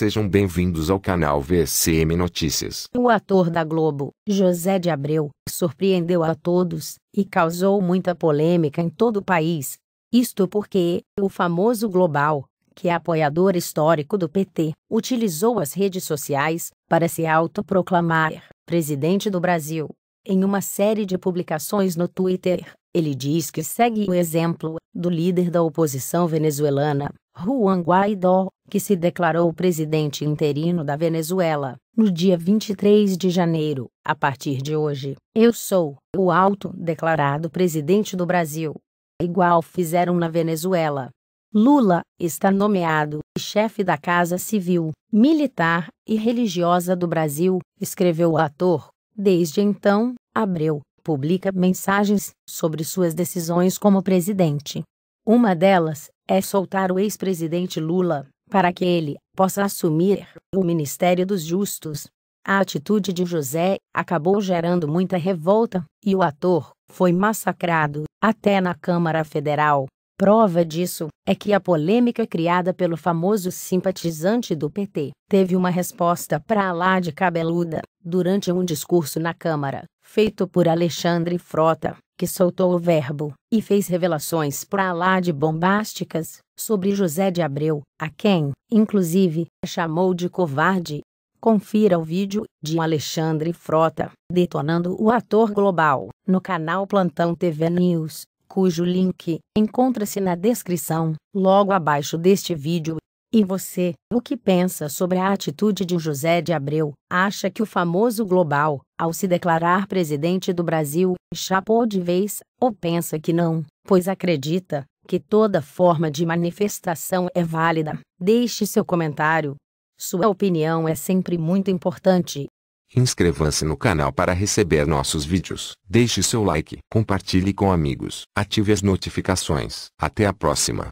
Sejam bem-vindos ao canal VCM Notícias. O ator da Globo, José de Abreu, surpreendeu a todos e causou muita polêmica em todo o país. Isto porque o famoso Global, que é apoiador histórico do PT, utilizou as redes sociais para se autoproclamar presidente do Brasil. Em uma série de publicações no Twitter, ele diz que segue o exemplo do líder da oposição venezuelana, Juan Guaidó, que se declarou presidente interino da Venezuela, no dia 23 de janeiro, a partir de hoje, eu sou o autodeclarado presidente do Brasil. Igual fizeram na Venezuela. Lula está nomeado chefe da Casa Civil, Militar e Religiosa do Brasil, escreveu o ator. Desde então, Abreu publica mensagens sobre suas decisões como presidente. Uma delas é soltar o ex-presidente Lula, para que ele possa assumir o Ministério dos Justos. A atitude de José acabou gerando muita revolta, e o ator foi massacrado até na Câmara Federal. Prova disso é que a polêmica criada pelo famoso simpatizante do PT teve uma resposta para lá de cabeluda durante um discurso na Câmara, feito por Alexandre Frota que soltou o verbo e fez revelações para lá de bombásticas sobre José de Abreu, a quem, inclusive, chamou de covarde. Confira o vídeo de Alexandre Frota detonando o ator global no canal Plantão TV News, cujo link encontra-se na descrição, logo abaixo deste vídeo. E você, o que pensa sobre a atitude de José de Abreu? Acha que o famoso global, ao se declarar presidente do Brasil, chapou de vez, ou pensa que não, pois acredita que toda forma de manifestação é válida? Deixe seu comentário. Sua opinião é sempre muito importante. Inscreva-se no canal para receber nossos vídeos. Deixe seu like, compartilhe com amigos, ative as notificações. Até a próxima.